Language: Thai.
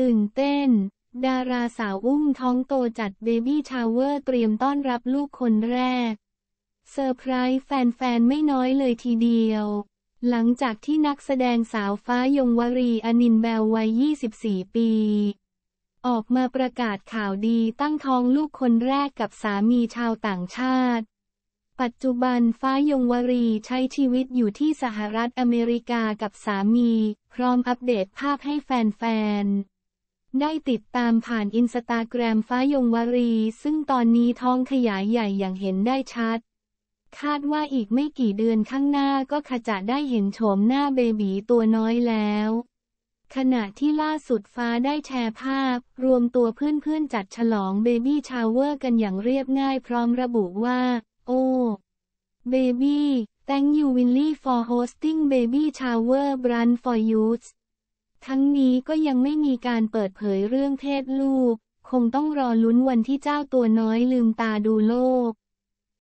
ตื่นเต้น ดาราสาวอุ้มท้องโตจัดเบบี้ชาวเวอร์เตรียมต้อนรับลูกคนแรก เซอร์ไพรส์แฟนๆไม่น้อยเลยทีเดียว หลังจากที่นักแสดงสาวฟ้ายงวรีอนินแบลวัย24 ปี ออกมาประกาศข่าวดีตั้งท้องลูกคนแรกกับสามีชาวต่างชาติ ปัจจุบันฟ้ายงวรีใช้ชีวิตอยู่ที่สหรัฐอเมริกากับสามี พร้อมอัปเดตภาพให้แฟนๆได้ติดตามผ่านอินสตาแกรมฟ้ายงวรี ซึ่งตอนนี้ท้องขยายใหญ่อย่างเห็นได้ชัด คาดว่าอีกไม่กี่เดือนข้างหน้าก็ขจะได้เห็นโฉมหน้าเบบีตัวน้อยแล้ว ขณะที่ล่าสุดฟ้าได้แชร์ภาพ รวมตัวเพื่อนๆจัดฉลองเบบี้ชาวเวอร์กันอย่างเรียบง่ายพร้อมระบุว่าโอ้เบบี้ thank you w i n l e for hosting baby shower brunch for youths ทั้งนี้ก็ยังไม่มีการเปิดเผยเรื่องเพศลูก คงต้องรอลุ้นวันที่เจ้าตัวน้อยลืมตาดูโลก